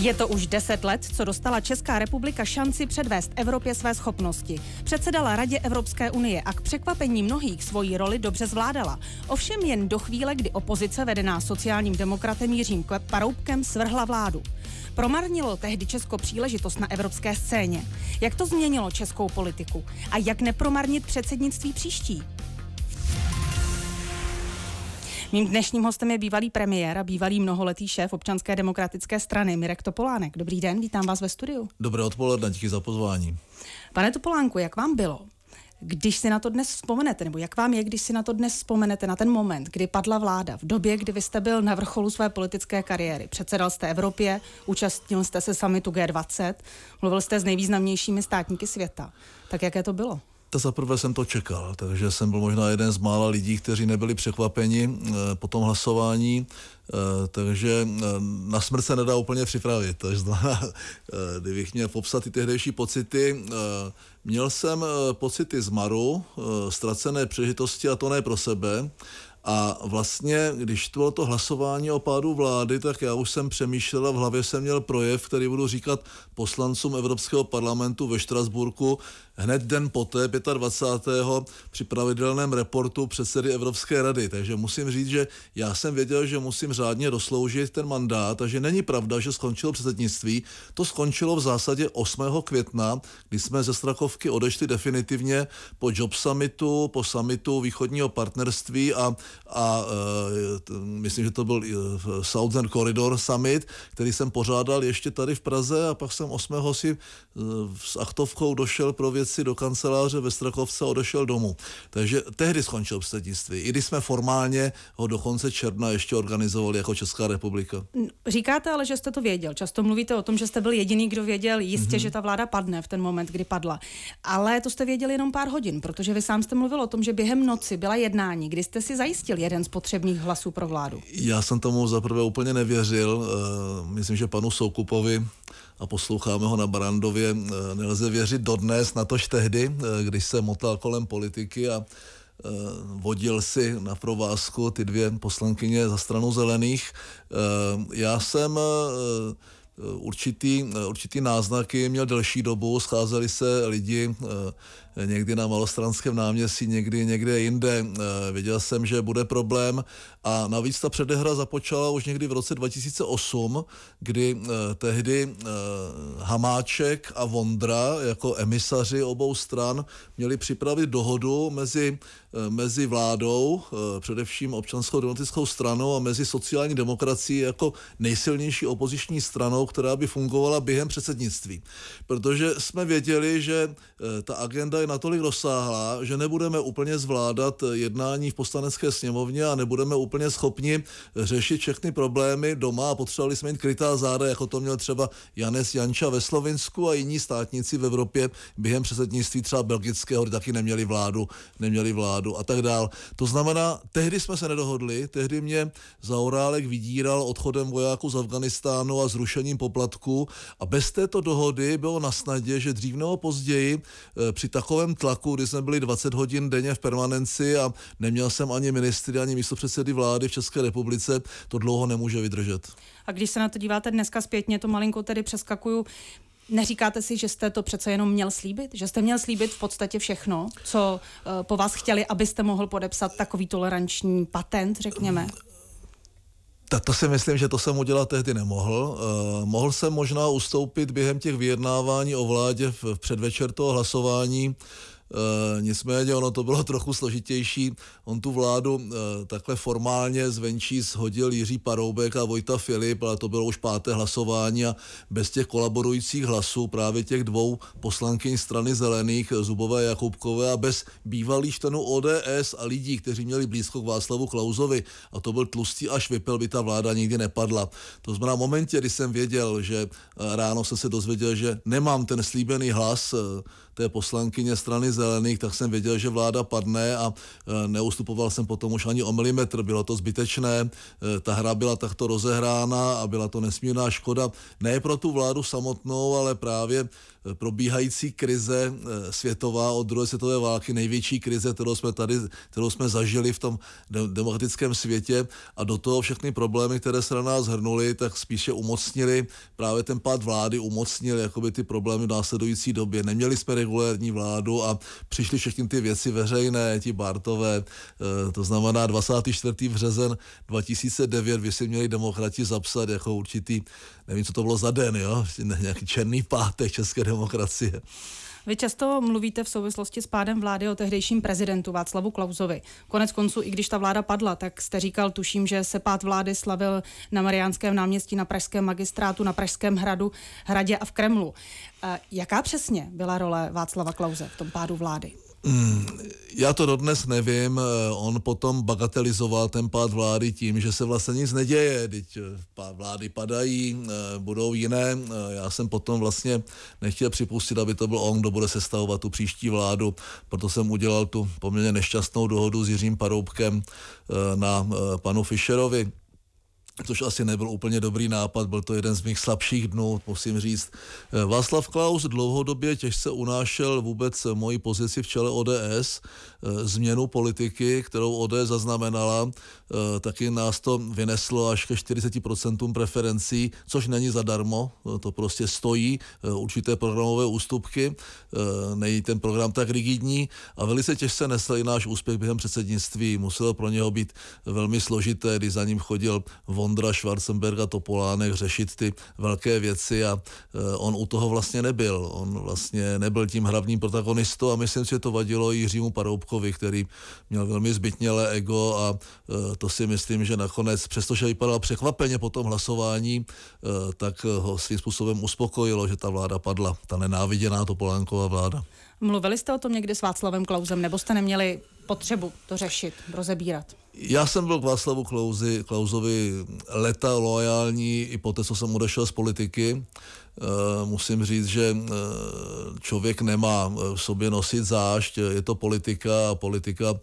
Je to už deset let, co dostala Česká republika šanci předvést Evropě své schopnosti. Předsedala Radě Evropské unie a k překvapení mnohých svoji roli dobře zvládala. Ovšem jen do chvíle, kdy opozice vedená sociálním demokratem Jiřím Paroubkem svrhla vládu. Promarnilo tehdy Česko příležitost na evropské scéně. Jak to změnilo českou politiku? A jak nepromarnit předsednictví příští? Mým dnešním hostem je bývalý premiér a bývalý mnoholetý šéf občanské demokratické strany Mirek Topolánek. Dobrý den, vítám vás ve studiu. Dobré odpoledne, díky za pozvání. Pane Topolánku, jak vám bylo? Když si na to dnes vzpomenete, nebo jak vám je, když si na to dnes vzpomenete, na ten moment, kdy padla vláda, v době, kdy vy jste byl na vrcholu své politické kariéry, předsedal jste Evropě, účastnil jste se samitu G20, mluvil jste s nejvýznamnějšími státníky světa. Tak jaké to bylo? To zaprvé jsem to čekal, takže jsem byl možná jeden z mála lidí, kteří nebyli překvapeni eh, po tom hlasování, eh, takže eh, na smrt se nedá úplně připravit. To znamená, kdybych měl popsat ty tehdejší pocity, měl jsem pocity zmaru, ztracené přežitosti a to ne pro sebe, a vlastně, když to bylo to hlasování o pádu vlády, tak já už jsem přemýšlel a v hlavě jsem měl projev, který budu říkat poslancům Evropského parlamentu ve Štrasburku hned den poté, 25. při pravidelném reportu předsedy Evropské rady. Takže musím říct, že já jsem věděl, že musím řádně dosloužit ten mandát a že není pravda, že skončilo předsednictví. To skončilo v zásadě 8. května, kdy jsme ze Strakovky odešli definitivně po job summitu, po summitu východního partnerství a a eh, myslím, že to byl eh, Southern Corridor Summit, který jsem pořádal ještě tady v Praze a pak jsem 8. si eh, s Achtovkou došel pro věci do kanceláře ve Strakovce a odešel domů. Takže tehdy skončil předsednictví, i když jsme formálně ho do konce června ještě organizovali jako Česká republika. Říkáte ale, že jste to věděl. Často mluvíte o tom, že jste byl jediný, kdo věděl jistě, mm-hmm. že ta vláda padne v ten moment, kdy padla. Ale to jste věděli jenom pár hodin, protože vy sám jste mluvil o tom, že během noci byla jednání, kdy jste si zajistil zajistil jeden z potřebných hlasů pro vládu? Já jsem tomu zaprvé úplně nevěřil. Eh, myslím, že panu Soukupovi a posloucháme ho na Barandově, eh, nelze věřit dodnes, tož tehdy, eh, když se motal kolem politiky a vodil si na provázku ty dvě poslankyně za stranu zelených. Já jsem určitý, určitý náznaky měl delší dobu, scházeli se lidi někdy na Malostranském náměstí, někdy někde jinde. E, viděl jsem, že bude problém a navíc ta předehra započala už někdy v roce 2008, kdy e, tehdy e, Hamáček a Vondra jako emisaři obou stran měli připravit dohodu mezi, mezi vládou, především občanskou demokratickou stranou a mezi sociální demokracií jako nejsilnější opoziční stranou, která by fungovala během předsednictví. Protože jsme věděli, že ta agenda je natolik rozsáhlá, že nebudeme úplně zvládat jednání v poslanecké sněmovně a nebudeme úplně schopni řešit všechny problémy doma a potřebovali jsme mít krytá záda, jako to měl třeba Janes Janča ve Slovinsku a jiní státníci v Evropě během předsednictví třeba belgického, taky neměli vládu, neměli vládu a tak dál. To znamená, tehdy jsme se nedohodli, tehdy mě Zaorálek vydíral odchodem vojáků z Afganistánu a zrušením poplatku a bez této dohody bylo na snadě, že dřív nebo později eh, při takové takovém tlaku, kdy jsme byli 20 hodin denně v permanenci a neměl jsem ani ministry, ani místopředsedy vlády v České republice, to dlouho nemůže vydržet. A když se na to díváte dneska zpětně, to malinko tedy přeskakuju, Neříkáte si, že jste to přece jenom měl slíbit? Že jste měl slíbit v podstatě všechno, co eh, po vás chtěli, abyste mohl podepsat takový toleranční patent, řekněme? Tak to si myslím, že to jsem udělat tehdy nemohl. Uh, mohl jsem možná ustoupit během těch vyjednávání o vládě v, v předvečer toho hlasování, E, nicméně ono to bylo trochu složitější. On tu vládu e, takhle formálně zvenčí shodil Jiří Paroubek a Vojta Filip, ale to bylo už páté hlasování a bez těch kolaborujících hlasů právě těch dvou poslankyň strany zelených, eh, Zubové a Jakubkové a bez bývalých členů ODS a lidí, kteří měli blízko k Václavu Klauzovi a to byl tlustý až vypil, by ta vláda nikdy nepadla. To znamená, v momentě, kdy jsem věděl, že ráno jsem se dozvěděl, že nemám ten slíbený hlas, té poslankyně strany zelených, tak jsem věděl, že vláda padne a e, neustupoval jsem potom už ani o milimetr. Bylo to zbytečné, e, ta hra byla takto rozehrána a byla to nesmírná škoda. Ne pro tu vládu samotnou, ale právě e, probíhající krize světová od druhé světové války, největší krize, kterou jsme tady, kterou jsme zažili v tom demokratickém světě a do toho všechny problémy, které se na nás hrnuly, tak spíše umocnili, právě ten pád vlády umocnil jakoby ty problémy v následující době. Neměli jsme regulérní vládu a přišly všechny ty věci veřejné, ti Bartové, eh, to znamená 24. březen 2009, vy si měli demokrati zapsat jako určitý, nevím, co to bylo za den, jo, nějaký černý pátek České demokracie. Vy často mluvíte v souvislosti s pádem vlády o tehdejším prezidentu Václavu Klauzovi. Konec konců, i když ta vláda padla, tak jste říkal, tuším, že se pád vlády slavil na Mariánském náměstí, na Pražském magistrátu, na Pražském hradu, hradě a v Kremlu. E, jaká přesně byla role Václava Klauze v tom pádu vlády? Mm, já to dodnes nevím. Eh, on potom bagatelizoval ten pád vlády tím, že se vlastně nic neděje. Teď eh, vlády padají, eh, budou jiné. Já jsem potom vlastně nechtěl připustit, aby to byl on, kdo bude sestavovat tu příští vládu. Proto jsem udělal tu poměrně nešťastnou dohodu s Jiřím Paroubkem na panu Fischerovi což asi nebyl úplně dobrý nápad, byl to jeden z mých slabších dnů, musím říct. Eh, Václav Klaus dlouhodobě těžce unášel vůbec moji pozici v čele ODS, eh, změnu politiky, kterou ODS zaznamenala, eh, taky nás to vyneslo až ke 40% preferencí, což není zadarmo, to prostě stojí určité programové ústupky, není ten program tak rigidní a velice těžce nesl i náš úspěch během předsednictví, muselo pro něho být velmi složité, když za ním chodil vo Vondra, Schwarzenberg a Topolánek řešit ty velké věci a eh, on u toho vlastně nebyl. On vlastně nebyl tím hlavním protagonistou a myslím si, že to vadilo Jiřímu Paroubkovi, který měl velmi zbytnělé ego a eh, to si myslím, že nakonec, přestože vypadal překvapeně po tom hlasování, eh, tak ho svým způsobem uspokojilo, že ta vláda padla, ta nenáviděná Topolánková vláda. Mluvili jste o tom někdy s Václavem Klausem, nebo jste neměli potřebu to řešit, rozebírat? Já jsem byl k Václavu Klauzi, Klauzovi leta loajální i po té, co jsem odešel z politiky. Eh, musím říct, že eh, člověk nemá eh, v sobě nosit zášť, je to politika a politika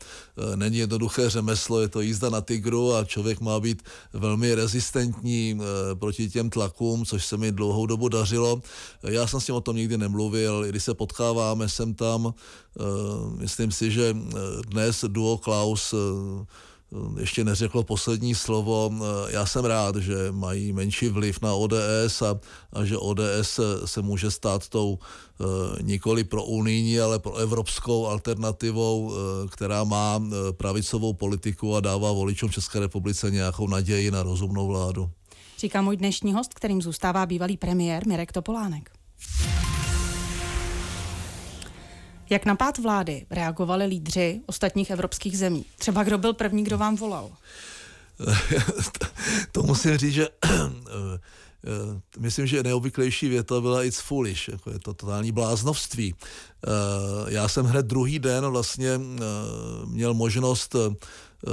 není jednoduché řemeslo, je to jízda na tygru a člověk má být velmi rezistentní proti těm tlakům, což se mi dlouhou dobu dařilo. Já jsem s ním o tom nikdy nemluvil, když se potkáváme, jsem tam, myslím si, že dnes duo Klaus ještě neřeklo poslední slovo. Já jsem rád, že mají menší vliv na ODS a, a že ODS se může stát tou eh, nikoli pro unijní, ale pro evropskou alternativou, eh, která má eh, pravicovou politiku a dává voličům České republice nějakou naději na rozumnou vládu. Říká můj dnešní host, kterým zůstává bývalý premiér Mirek Topolánek. Jak na pát vlády reagovali lídři ostatních evropských zemí? Třeba kdo byl první, kdo vám volal? to musím říct, že eh, eh, myslím, že neobvyklejší věta byla it's foolish, jako je to totální bláznovství. Eh, já jsem hned druhý den vlastně měl možnost Eh,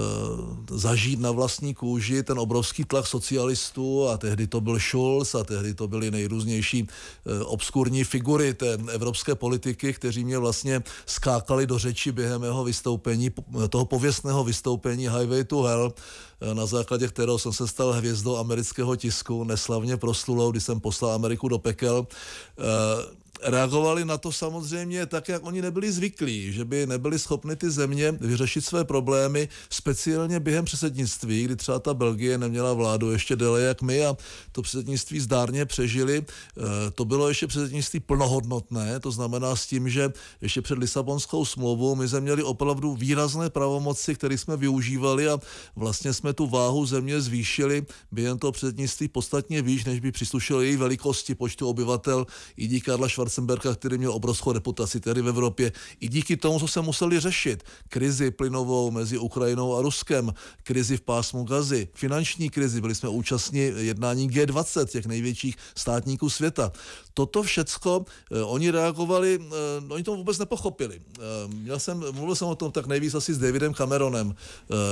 zažít na vlastní kůži ten obrovský tlak socialistů a tehdy to byl Schulz a tehdy to byly nejrůznější eh, obskurní figury té evropské politiky, kteří mě vlastně skákali do řeči během jeho vystoupení, eh, toho pověstného vystoupení Highway to Hell, na základě kterého jsem se stal hvězdou amerického tisku, neslavně proslulou, když jsem poslal Ameriku do pekel reagovali na to samozřejmě tak, jak oni nebyli zvyklí, že by nebyli schopni ty země vyřešit své problémy, speciálně během předsednictví, kdy třeba ta Belgie neměla vládu ještě déle jak my a to předsednictví zdárně přežili. Eh, to bylo ještě předsednictví plnohodnotné, to znamená s tím, že ještě před Lisabonskou smlouvou my jsme měli opravdu výrazné pravomoci, které jsme využívali a vlastně jsme tu váhu země zvýšili během toho předsednictví podstatně výš, než by příslušelo její velikosti počtu obyvatel i díky Karla Schwarzenberga, který měl obrovskou reputaci tady v Evropě, i díky tomu, co se museli řešit. Krizi plynovou mezi Ukrajinou a Ruskem, krizi v pásmu Gazy, finanční krizi, byli jsme účastní jednání G20, těch největších státníků světa toto všecko eh, oni reagovali, eh, oni to vůbec nepochopili. Eh, měl jsem, mluvil jsem o tom tak nejvíc asi s Davidem Cameronem,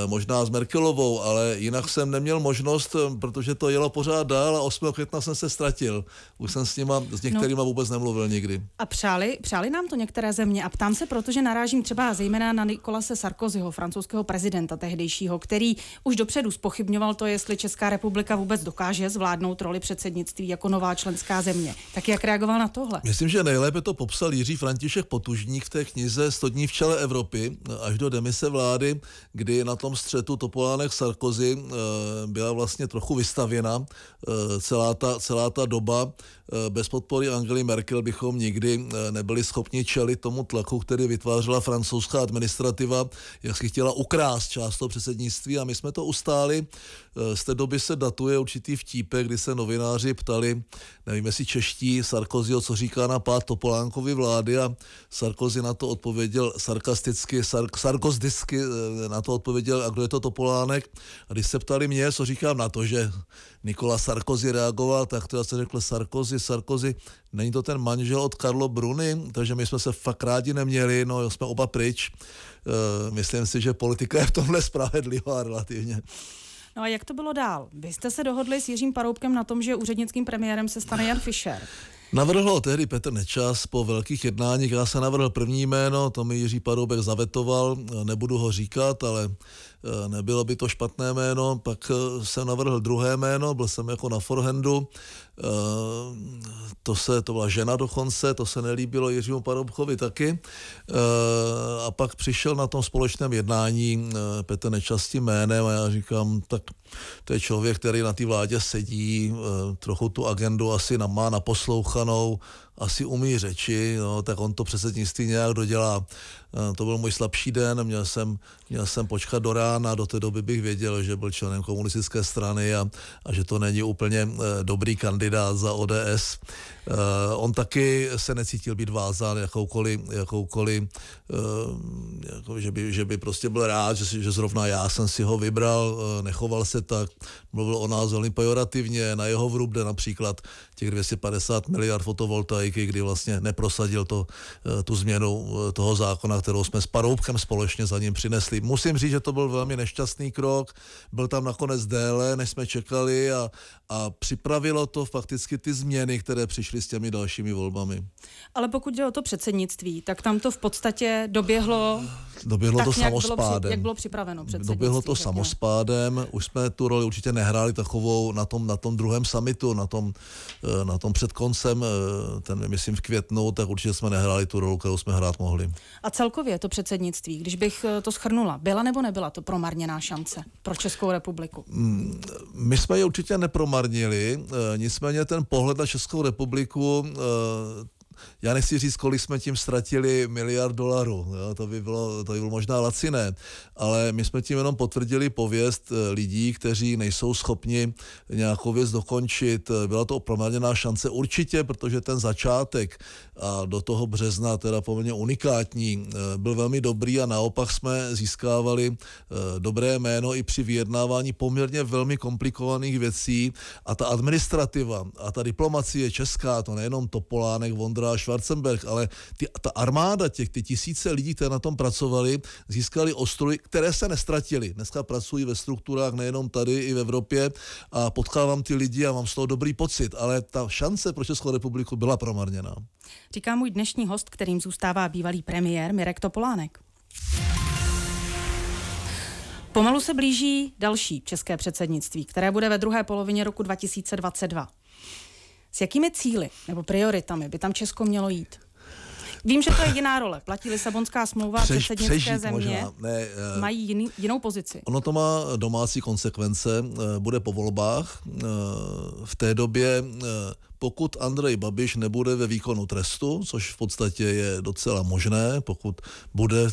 možná s Merkelovou, ale jinak jsem neměl možnost, protože to jelo pořád dál a 8. května jsem se ztratil. Už jsem s nima, s no. některýma no, vůbec nemluvil nikdy. A přáli, přáli nám to některé země a ptám se, protože narážím třeba zejména na Nikolase Sarkozyho, francouzského prezidenta tehdejšího, který už dopředu spochybňoval to, jestli Česká republika vůbec dokáže zvládnout roli předsednictví jako nová členská země. Tak jak jak reagoval na tohle? Myslím, že nejlépe to popsal Jiří František Potužník v té knize 100 dní v čele Evropy až do demise vlády, kdy na tom střetu Topolánek Sarkozy eh, byla vlastně trochu vystavěna eh, celá ta, celá ta doba. Eh, bez podpory Angely Merkel bychom nikdy nebyli schopni čelit tomu tlaku, který vytvářela francouzská administrativa, jak si chtěla ukrást část toho předsednictví a my jsme to ustáli. Z té doby se datuje určitý vtípek, kdy se novináři ptali, nevím jestli čeští, Sarkozyho, co říká na pád Topolánkovi vlády a Sarkozy na to odpověděl sarkasticky, sark, sarkozdisky eh, na to odpověděl, a kdo je to Topolánek. A když se ptali mě, co říkám na to, že Nikola Sarkozy reagoval, tak to já jsem řekl Sarkozy, Sarkozy, není to ten manžel od Karlo Bruny, takže my jsme se fakt rádi neměli, no jsme oba pryč. Eh, myslím si, že politika je v tomhle spravedlivá relativně. No a jak to bylo dál? Vy jste se dohodli s Jiřím Paroubkem na tom, že úřednickým premiérem se stane Jan Fischer. Navrhl ho tehdy Petr Nečas po velkých jednáních. Já se navrhl první jméno, to mi Jiří Paroubek zavetoval, nebudu ho říkat, ale Eh, nebylo by to špatné jméno, pak jsem eh, navrhl druhé jméno, byl jsem jako na forehandu, eh, to se, to byla žena dokonce, to se nelíbilo Jiřímu Parobchovi taky a pak přišel na tom společném jednání Petr Nečastým jménem a já říkám, tak to je člověk, který na té vládě sedí, trochu tu agendu asi má naposlouchanou, asi umí řeči, no, tak on to předsednictví nějak dodělá. Eh, to byl můj slabší den, měl jsem, měl jsem počkat do rána, do té doby bych věděl, že byl členem komunistické strany a, a že to není úplně eh, dobrý kandidát za ODS. Eh, on taky se necítil být vázán jakoukoliv, jakoukoliv jako, že, by, že by prostě byl rád, že, že zrovna já jsem si ho vybral, nechoval se tak, mluvil o nás velmi pejorativně, na jeho vrub jde například těch 250 miliard fotovoltaiky, kdy vlastně neprosadil to, tu změnu toho zákona, kterou jsme s Paroubkem společně za ním přinesli. Musím říct, že to byl velmi nešťastný krok, byl tam nakonec déle, než jsme čekali a, a připravilo to fakticky ty změny, které přišly s těmi dalšími volbami. Ale pokud jde o to předsednictví, tak tam to v podstatě doběhlo Doběhlo tak to nějak samospádem. Bylo, jak bylo připraveno Doběhlo to samospádem. Už jsme tu roli určitě nehráli takovou na tom, na tom druhém summitu, na tom, eh, na tom před koncem, eh, ten myslím v květnu, tak určitě jsme nehráli tu roli, kterou jsme hrát mohli. A celkově celkově to předsednictví, když bych eh, to schrnula, byla nebo nebyla to promarněná šance pro Českou republiku? Mm, my jsme ji určitě nepromarnili, eh, nicméně ten pohled na Českou republiku, eh, já nechci říct, kolik jsme tím ztratili miliard dolarů, jo, to, by bylo, to by bylo možná laciné, ale my jsme tím jenom potvrdili pověst eh, lidí, kteří nejsou schopni nějakou věc dokončit. Eh, byla to opravdu šance určitě, protože ten začátek a do toho března, teda poměrně unikátní, eh, byl velmi dobrý a naopak jsme získávali dobré jméno i při vyjednávání poměrně velmi komplikovaných věcí a ta administrativa a ta diplomacie česká, to nejenom Topolánek, Vondra, generál Schwarzenberg, ale ty, ta armáda těch, ty tisíce lidí, které na tom pracovali, získali ostroj, které se nestratily. Dneska pracují ve strukturách nejenom tady, i v Evropě a potkávám ty lidi a mám z toho dobrý pocit, ale ta šance pro Českou republiku byla promarněná. Říká můj dnešní host, kterým zůstává bývalý premiér Mirek Topolánek. Pomalu se blíží další české předsednictví, které bude ve druhé polovině roku 2022. S jakými cíly nebo prioritami by tam Česko mělo jít? Vím, že to je jiná role. Platí Lisabonská smlouva, Přež, země možná. Ne, uh, mají jiný, jinou pozici. Ono to má domácí konsekvence, uh, bude po volbách. Uh, v té době uh, pokud Andrej Babiš nebude ve výkonu trestu, což v podstatě je docela možné, pokud bude e,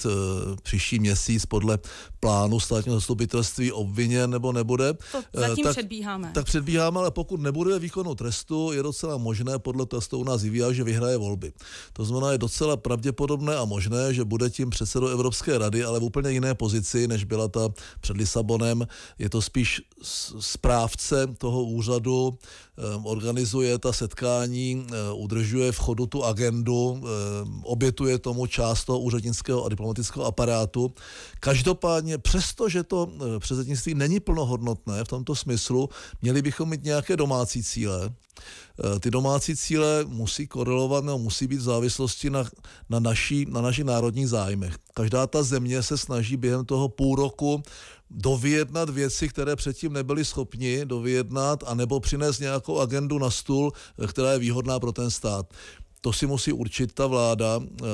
příští měsíc podle plánu státního zastupitelství obviněn nebo nebude. To eh, zatím tak, předbíháme. Tak předbíháme, ale pokud nebude ve výkonu trestu, je docela možné, podle testu u nás vyvíjá, že vyhraje volby. To znamená, je docela pravděpodobné a možné, že bude tím předsedou Evropské rady, ale v úplně jiné pozici, než byla ta před Lisabonem. Je to spíš správce toho úřadu, eh, organizuje ta setkání eh, udržuje v chodu tu agendu, eh, obětuje tomu část toho úřednického a diplomatického aparátu. Každopádně, přestože to eh, předsednictví není plnohodnotné v tomto smyslu, měli bychom mít nějaké domácí cíle. Ty domácí cíle musí korelovat nebo musí být v závislosti na, na, naší, na našich národních zájmech. Každá ta země se snaží během toho půl roku dovyjednat věci, které předtím nebyli schopni dovyjednat, anebo přinést nějakou agendu na stůl, která je výhodná pro ten stát. To si musí určit ta vláda. Eh,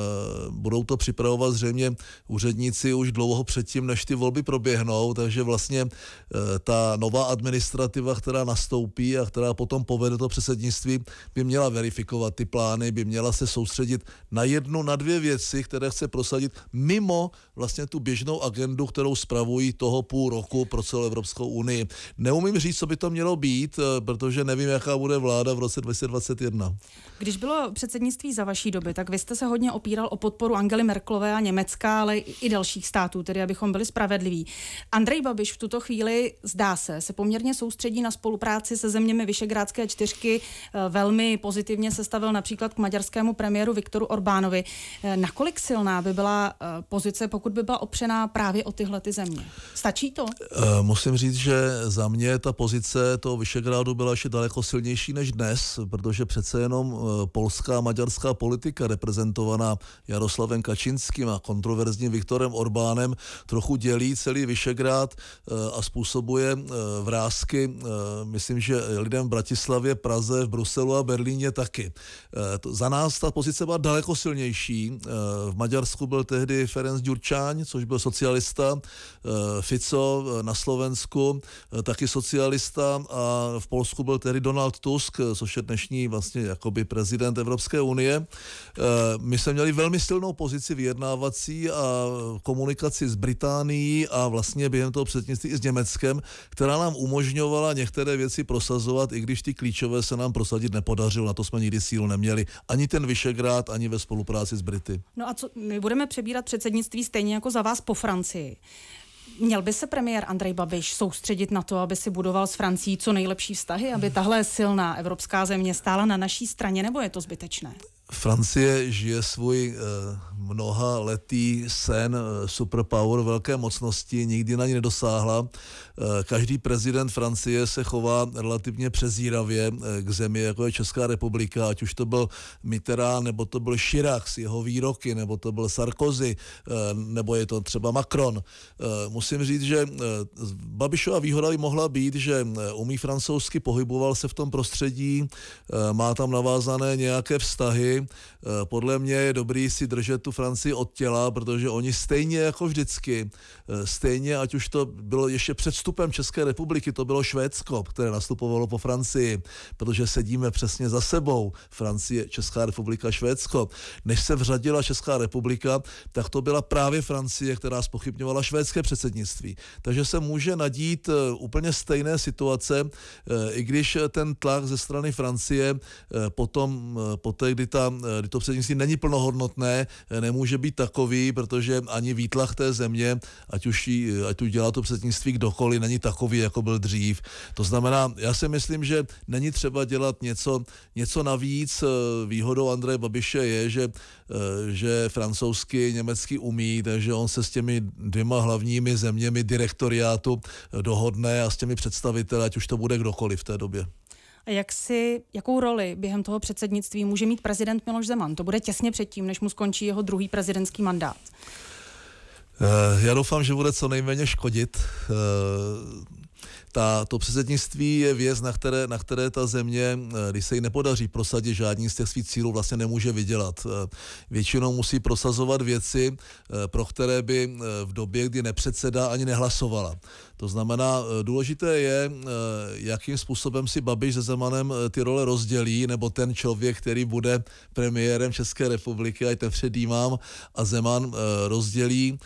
budou to připravovat zřejmě úředníci už dlouho předtím, než ty volby proběhnou, takže vlastně eh, ta nová administrativa, která nastoupí a která potom povede to předsednictví, by měla verifikovat ty plány, by měla se soustředit na jednu, na dvě věci, které chce prosadit mimo vlastně tu běžnou agendu, kterou spravují toho půl roku pro celou Evropskou unii. Neumím říct, co by to mělo být, eh, protože nevím, jaká bude vláda v roce 2021. Když bylo předsednictví předsednictví za vaší doby, tak vy jste se hodně opíral o podporu Angely Merklové a Německa, ale i dalších států, tedy abychom byli spravedliví. Andrej Babiš v tuto chvíli, zdá se, se poměrně soustředí na spolupráci se zeměmi Vyšegrádské čtyřky. Eh, velmi pozitivně se stavil například k maďarskému premiéru Viktoru Orbánovi. Eh, nakolik silná by byla eh, pozice, pokud by byla opřená právě o tyhle ty země? Stačí to? Musím říct, že za mě ta pozice toho Vyšegrádu byla ještě daleko silnější než dnes, protože přece jenom a maďarská politika reprezentovaná Jaroslavem Kačinským a kontroverzním Viktorem Orbánem trochu dělí celý Vyšegrád eh, a způsobuje eh, vrázky, eh, myslím, že lidem v Bratislavě, Praze, v Bruselu a Berlíně taky. Za nás ta pozice byla daleko silnější. V Maďarsku byl tehdy Ferenc Ďurčáň, což byl socialista, Fico na Slovensku, taky socialista a v Polsku byl tehdy Donald Tusk, což je dnešní vlastně jakoby prezident Evropské Evropské unie. Eh, my jsme měli velmi silnou pozici vyjednávací a komunikaci s Británií a vlastně během toho předsednictví i s Německem, která nám umožňovala některé věci prosazovat, i když ty klíčové se nám prosadit nepodařilo. Na to jsme nikdy sílu neměli. Ani ten Vyšegrád, ani ve spolupráci s Brity. No a co, my budeme přebírat předsednictví stejně jako za vás po Francii. Měl by se premiér Andrej Babiš soustředit na to, aby si budoval s Francí co nejlepší vztahy, aby tahle silná evropská země stála na naší straně, nebo je to zbytečné? Francie žije svůj eh, mnoha letý sen eh, superpower velké mocnosti, nikdy na ní nedosáhla. Eh, každý prezident Francie se chová relativně přezíravě k zemi, jako je Česká republika, ať už to byl Mitterrand, nebo to byl Chirac s jeho výroky, nebo to byl Sarkozy, nebo je to třeba Macron. Musím říct, že Babišova výhoda by mohla být, že umí francouzsky, pohyboval se v tom prostředí, má tam navázané nějaké vztahy, Eh, podle mě je dobrý si držet tu Francii od těla, protože oni stejně jako vždycky, eh, stejně, ať už to bylo ještě před vstupem České republiky, to bylo Švédsko, které nastupovalo po Francii, protože sedíme přesně za sebou, Francie, Česká republika, Švédsko. Než se vřadila Česká republika, tak to byla právě Francie, která spochybňovala švédské předsednictví. Takže se může nadít eh, úplně stejné situace, i když ten tlak ze strany Francie potom, poté, kdy ta zkrátka eh, to předsednictví není plnohodnotné, eh, nemůže být takový, protože ani výtlach té země, ať už, jí, eh, ať už dělá to předsednictví kdokoliv, není takový, jako byl dřív. To znamená, já si myslím, že není třeba dělat něco, něco navíc. Výhodou Andreje Babiše je, že, že francouzsky, německy umí, takže on se s těmi dvěma hlavními zeměmi direktoriátu dohodne a s těmi představiteli, ať už to bude kdokoliv v té době jak si, jakou roli během toho předsednictví může mít prezident Miloš Zeman. To bude těsně předtím, než mu skončí jeho druhý prezidentský mandát. Eh, já doufám, že bude co nejméně škodit. Eh, ta, to předsednictví je věc, na které, na které ta země, eh, když se jí nepodaří prosadit žádný z těch svých cílů, vlastně nemůže vydělat. Eh, většinou musí prosazovat věci, eh, pro které by v době, kdy nepředsedá, ani nehlasovala. To znamená, důležité je, jakým způsobem si Babiš se Zemanem ty role rozdělí, nebo ten člověk, který bude premiérem České republiky, ať předjímám, a Zeman rozdělí.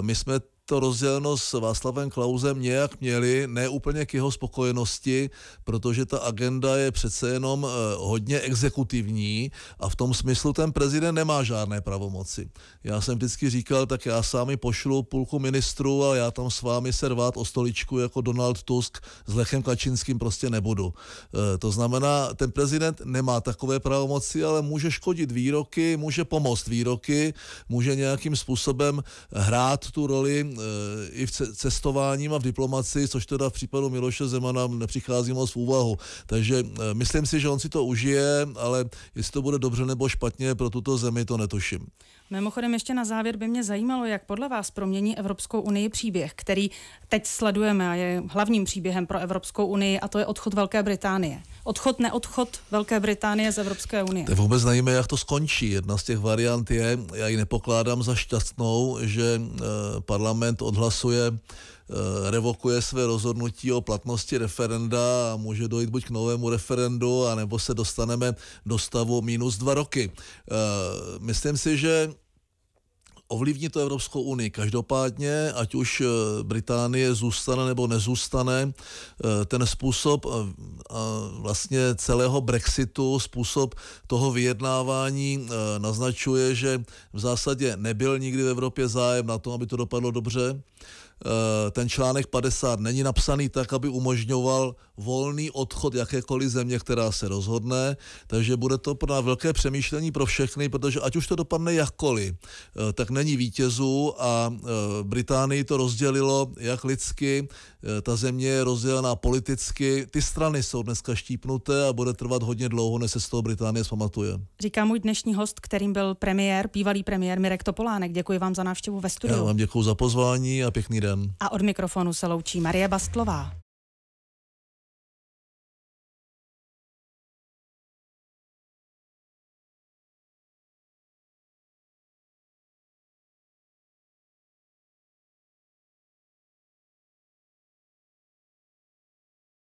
My jsme to rozděleno s Václavem Klausem nějak měli, ne úplně k jeho spokojenosti, protože ta agenda je přece jenom eh, hodně exekutivní a v tom smyslu ten prezident nemá žádné pravomoci. Já jsem vždycky říkal, tak já sám pošlu půlku ministru a já tam s vámi se rvát o stoličku jako Donald Tusk s Lechem Kačinským prostě nebudu. Eh, to znamená, ten prezident nemá takové pravomoci, ale může škodit výroky, může pomoct výroky, může nějakým způsobem hrát tu roli Eh, i v cestováním a v diplomaci, což teda v případu Miloše Zemana nepřichází moc v úvahu. Takže eh, myslím si, že on si to užije, ale jestli to bude dobře nebo špatně pro tuto zemi, to netuším. Mimochodem ještě na závěr by mě zajímalo, jak podle vás promění Evropskou unii příběh, který teď sledujeme a je hlavním příběhem pro Evropskou unii a to je odchod Velké Británie. Odchod, neodchod Velké Británie z Evropské unie. To vůbec nevíme, jak to skončí. Jedna z těch variant je, já ji nepokládám za šťastnou, že eh, parlament odhlasuje eh, revokuje své rozhodnutí o platnosti referenda a může dojít buď k novému referendu, anebo se dostaneme do stavu minus dva roky. Eh, myslím si, že ovlivní to Evropskou unii. Každopádně, ať už eh, Británie zůstane nebo nezůstane, eh, ten způsob eh, vlastně celého Brexitu, způsob toho vyjednávání naznačuje, že v zásadě nebyl nikdy v Evropě zájem na tom, aby to dopadlo dobře. Eh, ten článek 50 není napsaný tak, aby umožňoval volný odchod jakékoliv země, která se rozhodne, takže bude to pro velké přemýšlení pro všechny, protože ať už to dopadne jakkoliv, eh, tak není vítězů a eh, Británii to rozdělilo jak lidsky, ta země je rozdělená politicky, ty strany jsou dneska štípnuté a bude trvat hodně dlouho, než se z toho Británie zpamatuje. Říká můj dnešní host, kterým byl premiér, bývalý premiér Mirek Topolánek. Děkuji vám za návštěvu ve studiu. Já vám děkuji za pozvání a pěkný den týden. A od mikrofonu se loučí Marie Bastlová.